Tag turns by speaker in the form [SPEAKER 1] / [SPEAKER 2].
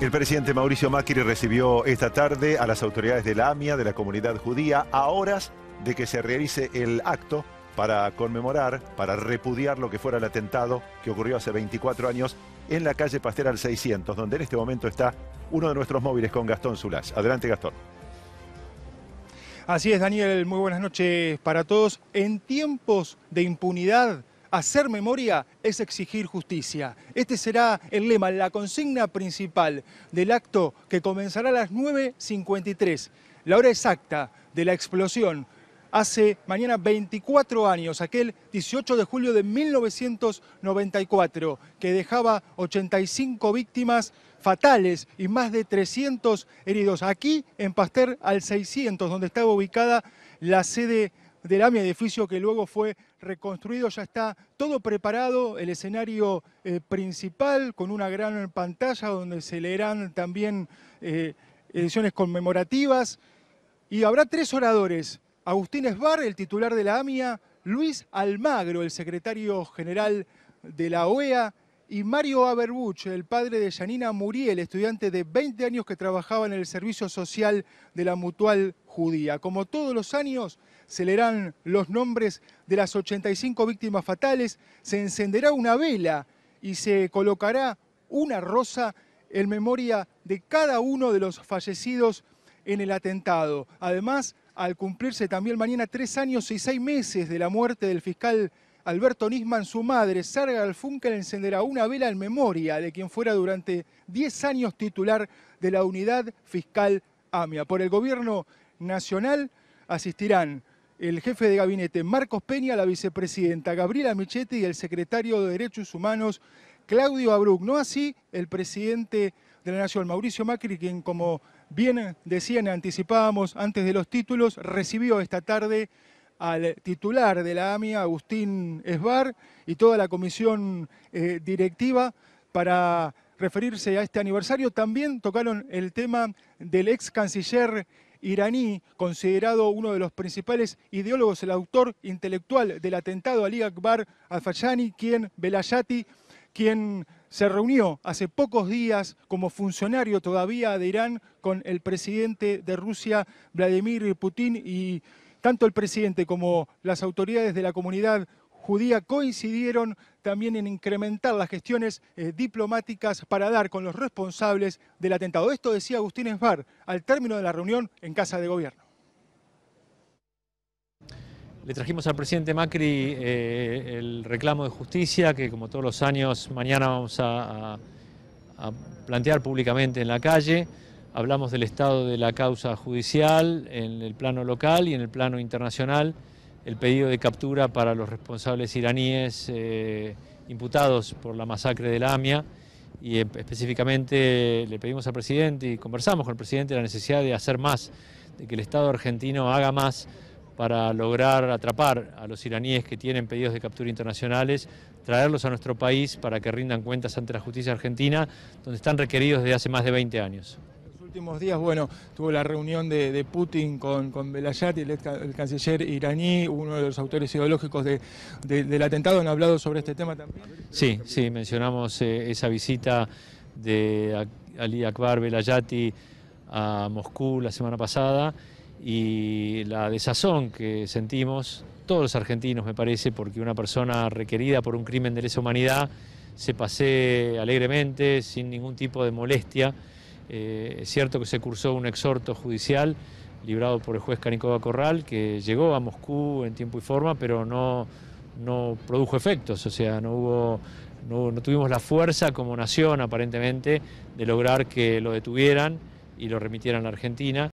[SPEAKER 1] El presidente Mauricio Macri recibió esta tarde a las autoridades de la AMIA, de la comunidad judía, a horas de que se realice el acto para conmemorar, para repudiar lo que fuera el atentado que ocurrió hace 24 años en la calle al 600, donde en este momento está uno de nuestros móviles con Gastón Zulás. Adelante, Gastón.
[SPEAKER 2] Así es, Daniel, muy buenas noches para todos. En tiempos de impunidad, Hacer memoria es exigir justicia. Este será el lema, la consigna principal del acto que comenzará a las 9.53, la hora exacta de la explosión. Hace mañana 24 años, aquel 18 de julio de 1994, que dejaba 85 víctimas fatales y más de 300 heridos. Aquí en Pastel al 600, donde estaba ubicada la sede del AMIA, edificio que luego fue reconstruido, ya está todo preparado, el escenario eh, principal con una gran pantalla donde se leerán también eh, ediciones conmemorativas y habrá tres oradores, Agustín Esbar, el titular de la AMIA, Luis Almagro, el secretario general de la OEA, y Mario Aberbuch, el padre de Janina Muriel, estudiante de 20 años que trabajaba en el servicio social de la Mutual Judía. Como todos los años, se leerán los nombres de las 85 víctimas fatales, se encenderá una vela y se colocará una rosa en memoria de cada uno de los fallecidos en el atentado. Además, al cumplirse también mañana tres años y seis meses de la muerte del fiscal Alberto Nisman, su madre, Sarga Alfunkel, encenderá una vela en memoria de quien fuera durante 10 años titular de la unidad fiscal AMIA. Por el gobierno nacional asistirán el jefe de gabinete Marcos Peña, la vicepresidenta Gabriela Michetti y el secretario de Derechos Humanos Claudio Abrug. No así el presidente de la Nación, Mauricio Macri, quien como bien decían, anticipábamos antes de los títulos, recibió esta tarde al titular de la AMIA, Agustín Esbar, y toda la comisión eh, directiva para referirse a este aniversario. También tocaron el tema del ex canciller iraní, considerado uno de los principales ideólogos, el autor intelectual del atentado Ali Akbar al fayani quien Belayati, quien se reunió hace pocos días como funcionario todavía de Irán con el presidente de Rusia, Vladimir Putin, y tanto el presidente como las autoridades de la comunidad judía coincidieron también en incrementar las gestiones eh, diplomáticas para dar con los responsables del atentado. Esto decía Agustín Esbar al término de la reunión en Casa de Gobierno.
[SPEAKER 1] Le trajimos al presidente Macri eh, el reclamo de justicia que como todos los años mañana vamos a plantear públicamente en la calle hablamos del estado de la causa judicial en el plano local y en el plano internacional, el pedido de captura para los responsables iraníes eh, imputados por la masacre de la AMIA y eh, específicamente le pedimos al presidente y conversamos con el presidente la necesidad de hacer más, de que el Estado argentino haga más para lograr atrapar a los iraníes que tienen pedidos de captura internacionales, traerlos a nuestro país para que rindan cuentas ante la justicia argentina, donde están requeridos desde hace más de 20 años
[SPEAKER 2] días, bueno, tuvo la reunión de, Putin con, con el, canciller iraní, uno de los autores ideológicos del atentado, han hablado sobre este tema también.
[SPEAKER 1] Sí, sí, mencionamos eh, esa visita de Ali Akbar Belayati a Moscú la semana pasada y la desazón que sentimos todos los argentinos, me parece, porque una persona requerida por un crimen de lesa humanidad se pase alegremente, sin ningún tipo de molestia. Eh, es cierto que se cursó un exhorto judicial librado por el juez Canicoba Corral, que llegó a Moscú en tiempo y forma, pero no, no produjo efectos, o sea, no hubo no, no, tuvimos la fuerza como nación aparentemente de lograr que lo detuvieran y lo remitieran a la Argentina.